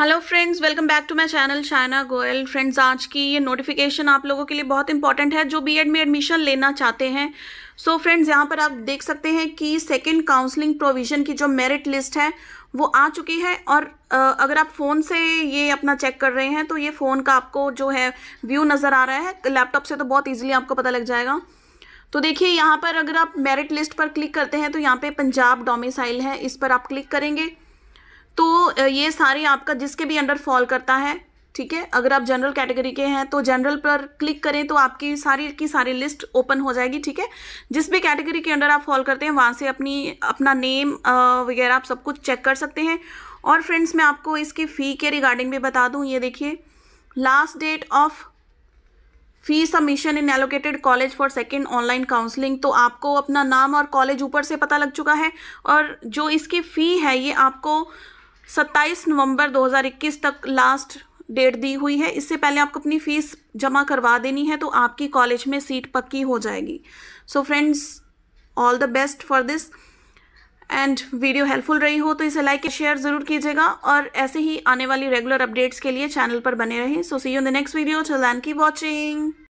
hello friends welcome back to my channel Shaina Goyal friends आज की ये नोटिफिकेशन आप लोगों के लिए बहुत इंपॉर्टेंट है जो बीएड में एडमिशन लेना चाहते हैं सो so फ्रेंड्स यहाँ पर आप देख सकते हैं कि सेकंड काउंसलिंग प्रोविजन की जो मेरिट लिस्ट है वो आ चुकी है और अगर आप फ़ोन से ये अपना चेक कर रहे हैं तो ये फ़ोन का आपको जो है व्यू नज़र आ रहा है लैपटॉप से तो बहुत ईजिली आपको पता लग जाएगा तो देखिए यहाँ पर अगर आप मेरिट लिस्ट पर क्लिक करते हैं तो यहाँ पर पंजाब डोमिसाइल है इस पर आप क्लिक करेंगे तो ये सारे आपका जिसके भी अंडर फॉल करता है ठीक है अगर आप जनरल कैटेगरी के हैं तो जनरल पर क्लिक करें तो आपकी सारी की सारी लिस्ट ओपन हो जाएगी ठीक है जिस भी कैटेगरी के अंडर आप फॉल करते हैं वहाँ से अपनी अपना नेम वगैरह आप सब कुछ चेक कर सकते हैं और फ्रेंड्स मैं आपको इसकी फ़ी के रिगार्डिंग भी बता दूँ ये देखिए last date of fee submission in allocated college for second online counselling तो आपको अपना नाम और कॉलेज ऊपर से पता लग चुका है और जो इसकी फ़ी है ये आपको 27 नवंबर 2021 तक लास्ट डेट दी हुई है इससे पहले आपको अपनी फ़ीस जमा करवा देनी है तो आपकी कॉलेज में सीट पक्की हो जाएगी so friends all the best for this and video helpful रही हो तो इसे लाइक एंड शेयर ज़रूर कीजिएगा और ऐसे ही आने वाली रेगुलर अपडेट्स के लिए चैनल पर बने रहें so see you the next video चल एंड की वॉचिंग